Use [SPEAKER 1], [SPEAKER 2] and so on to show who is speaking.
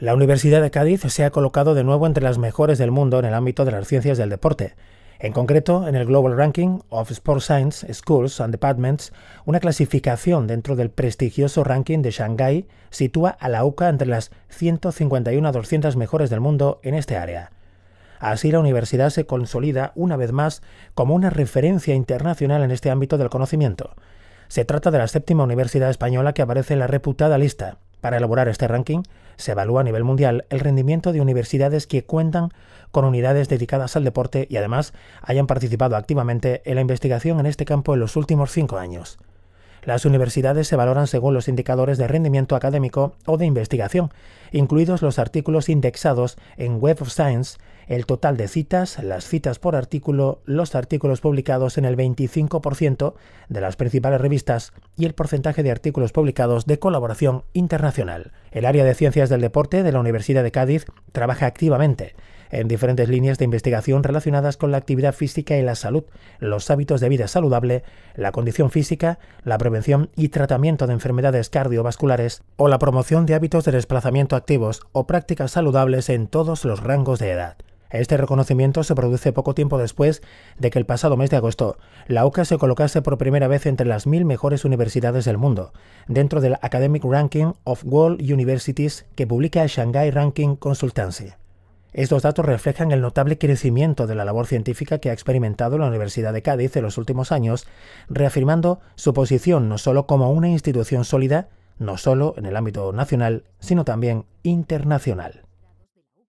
[SPEAKER 1] La Universidad de Cádiz se ha colocado de nuevo entre las mejores del mundo en el ámbito de las ciencias del deporte. En concreto, en el Global Ranking of Sports Science, Schools and Departments, una clasificación dentro del prestigioso ranking de Shanghái sitúa a la UCA entre las 151 a 200 mejores del mundo en este área. Así, la universidad se consolida una vez más como una referencia internacional en este ámbito del conocimiento. Se trata de la séptima universidad española que aparece en la reputada lista. Para elaborar este ranking, se evalúa a nivel mundial el rendimiento de universidades que cuentan con unidades dedicadas al deporte y además hayan participado activamente en la investigación en este campo en los últimos cinco años. Las universidades se valoran según los indicadores de rendimiento académico o de investigación, incluidos los artículos indexados en Web of Science el total de citas, las citas por artículo, los artículos publicados en el 25% de las principales revistas y el porcentaje de artículos publicados de colaboración internacional. El área de ciencias del deporte de la Universidad de Cádiz trabaja activamente en diferentes líneas de investigación relacionadas con la actividad física y la salud, los hábitos de vida saludable, la condición física, la prevención y tratamiento de enfermedades cardiovasculares o la promoción de hábitos de desplazamiento activos o prácticas saludables en todos los rangos de edad. Este reconocimiento se produce poco tiempo después de que el pasado mes de agosto la UCA se colocase por primera vez entre las mil mejores universidades del mundo, dentro del Academic Ranking of World Universities que publica Shanghai Ranking Consultancy. Estos datos reflejan el notable crecimiento de la labor científica que ha experimentado la Universidad de Cádiz en los últimos años, reafirmando su posición no solo como una institución sólida, no solo en el ámbito nacional, sino también internacional.